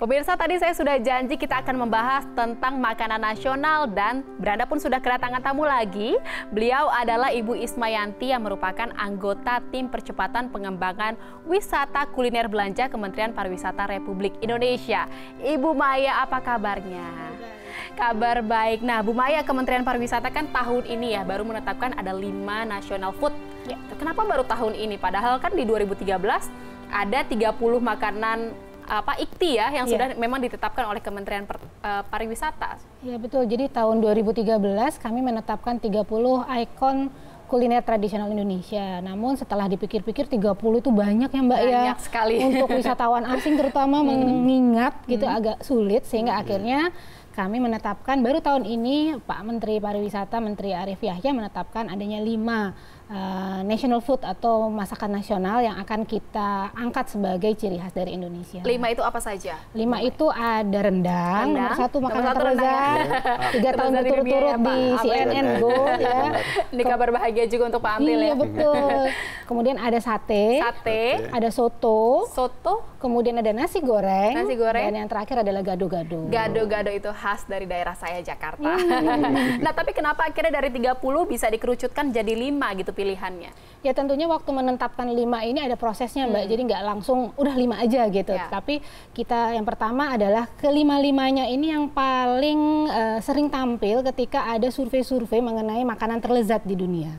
Pemirsa tadi saya sudah janji kita akan membahas tentang makanan nasional dan berada pun sudah kedatangan tamu lagi. Beliau adalah Ibu Ismayanti yang merupakan anggota tim percepatan pengembangan wisata kuliner belanja Kementerian Pariwisata Republik Indonesia. Ibu Maya apa kabarnya? Kabar baik. Nah, Bu Maya, Kementerian Pariwisata kan tahun ini ya baru menetapkan ada lima national food. Ya. Kenapa baru tahun ini? Padahal kan di 2013 ada 30 makanan apa IKTI ya yang ya. sudah memang ditetapkan oleh Kementerian per, uh, Pariwisata. Ya betul. Jadi tahun 2013 kami menetapkan 30 ikon kuliner tradisional Indonesia. Namun setelah dipikir-pikir 30 itu banyak ya Mbak ya. banyak ya. sekali. Untuk wisatawan asing terutama hmm. mengingat gitu hmm. agak sulit sehingga hmm. akhirnya kami menetapkan baru tahun ini Pak Menteri Pariwisata Menteri Arief Yahya menetapkan adanya lima uh, national food atau masakan nasional yang akan kita angkat sebagai ciri khas dari Indonesia. Lima itu apa saja? Lima okay. itu ada rendang, rendang. nomor satu makanan nomor satu terlezat, iya. tiga tahun berturut-turut di Pak CNN Go ya. Ini kabar bahagia juga untuk Pak Amil iya, ya. Iya betul. Kemudian ada sate, sate, ada soto, soto, kemudian ada nasi goreng, nasi goreng, dan yang terakhir adalah gado-gado. Gado-gado itu khas dari daerah saya Jakarta. Mm. nah tapi kenapa akhirnya dari 30 bisa dikerucutkan jadi lima gitu? pilihannya? Ya tentunya waktu menetapkan lima ini ada prosesnya Mbak, hmm. jadi nggak langsung udah lima aja gitu. Ya. Tapi kita yang pertama adalah kelima-limanya ini yang paling uh, sering tampil ketika ada survei-survei mengenai makanan terlezat di dunia.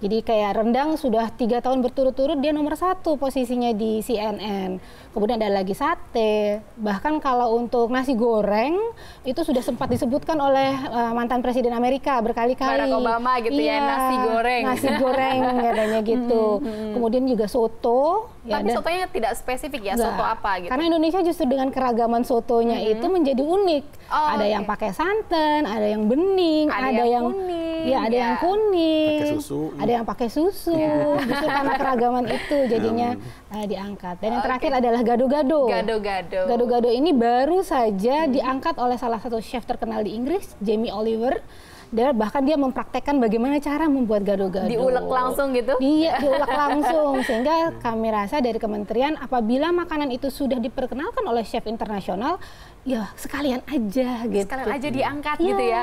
Jadi kayak rendang sudah tiga tahun berturut-turut dia nomor satu posisinya di CNN. Kemudian ada lagi sate. Bahkan kalau untuk nasi goreng itu sudah sempat disebutkan oleh uh, mantan presiden Amerika berkali-kali. Barack Obama gitu ya, iya, ya nasi goreng. Nasi goreng katanya gitu. Hmm, hmm, hmm. Kemudian juga soto. Ya, Tapi dan, sotonya tidak spesifik ya enggak, soto apa gitu. Karena Indonesia justru dengan keragaman sotonya hmm. itu menjadi unik. Oh, ada okay. yang pakai santan, ada yang bening, ada, ada yang, yang kuning. Ya, iya, ada ya. yang kuning. Pakai susu. Ada yang pakai susu. Ya. karena keragaman itu jadinya uh, diangkat. Dan yang okay. terakhir adalah gado-gado. Gado-gado. Gado-gado ini baru saja hmm. diangkat oleh salah satu chef terkenal di Inggris, Jamie Oliver dan bahkan dia mempraktekkan bagaimana cara membuat gado-gado. Diulek langsung gitu? Iya, diulek langsung. Sehingga kami rasa dari kementerian apabila makanan itu sudah diperkenalkan oleh chef internasional, ya sekalian aja gitu. Sekalian aja diangkat ya. gitu ya.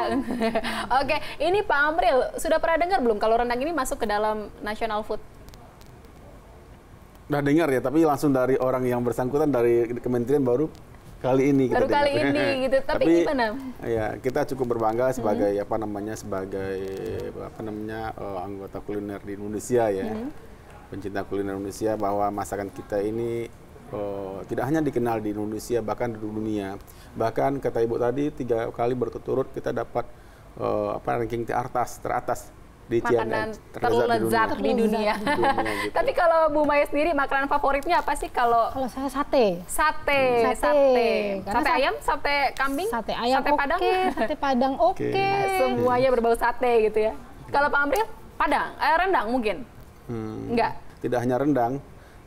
Oke, ini Pak Amril, sudah pernah dengar belum kalau rendang ini masuk ke dalam national food? Udah dengar ya, tapi langsung dari orang yang bersangkutan dari kementerian baru kali ini baru kita kali ini gitu tapi, tapi gimana ya kita cukup berbangga sebagai -hmm. apa namanya sebagai apa namanya uh, anggota kuliner di Indonesia ya -hmm. pencinta kuliner Indonesia bahwa masakan kita ini uh, tidak hanya dikenal di Indonesia bahkan di dunia bahkan kata ibu tadi tiga kali berturut turut kita dapat uh, apa ranking teratas teratas di makanan terlezat di dunia. Gitu. Tapi kalau Bu Maya sendiri makanan favoritnya apa sih kalau Kalau saya sate. Sate, hmm. sate. Sate, ayam, sate kambing, sate ayam sate padang, sate padang oke. Semuanya berbau sate gitu ya. Kalau Pak Amril padang, eh, rendang mungkin. Hmm. Enggak. Tidak hanya rendang,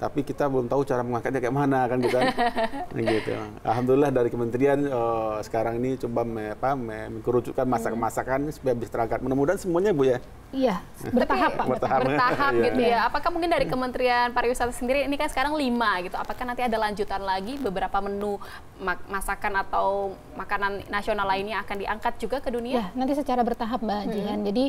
tapi kita belum tahu cara mengangkatnya kayak mana kan gitu. Kan? Nah, gitu. Alhamdulillah dari kementerian uh, sekarang ini coba me, apa, me, mengerucutkan hmm. masakan-masakan supaya bisa terangkat. Mudah-mudahan semuanya Bu ya. Iya, bertahap Pak. Bertahap, bertahap iya. gitu ya. Apakah mungkin dari Kementerian Pariwisata sendiri ini kan sekarang lima gitu. Apakah nanti ada lanjutan lagi beberapa menu masakan atau makanan nasional lainnya akan diangkat juga ke dunia? Ya, nanti secara bertahap Mbak Jihan. Hmm. Jadi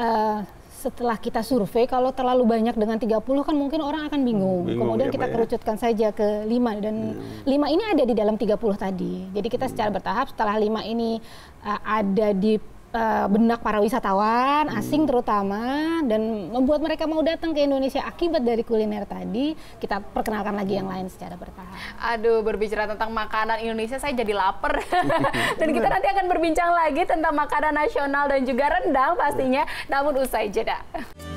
uh, setelah kita survei kalau terlalu banyak dengan 30 kan mungkin orang akan bingung. bingung Kemudian iya, ya, kita kerucutkan ya. saja ke 5 dan hmm. Iya. 5 ini ada di dalam 30 tadi. Jadi kita hmm. secara bertahap setelah 5 ini uh, ada di uh, benak para wisatawan hmm. asing terutama dan membuat mereka mau datang ke Indonesia akibat dari kuliner tadi kita perkenalkan lagi yang lain secara bertahap. Aduh berbicara tentang makanan Indonesia saya jadi lapar dan kita nanti akan berbincang lagi tentang makanan nasional dan juga rendang pastinya namun usai jeda.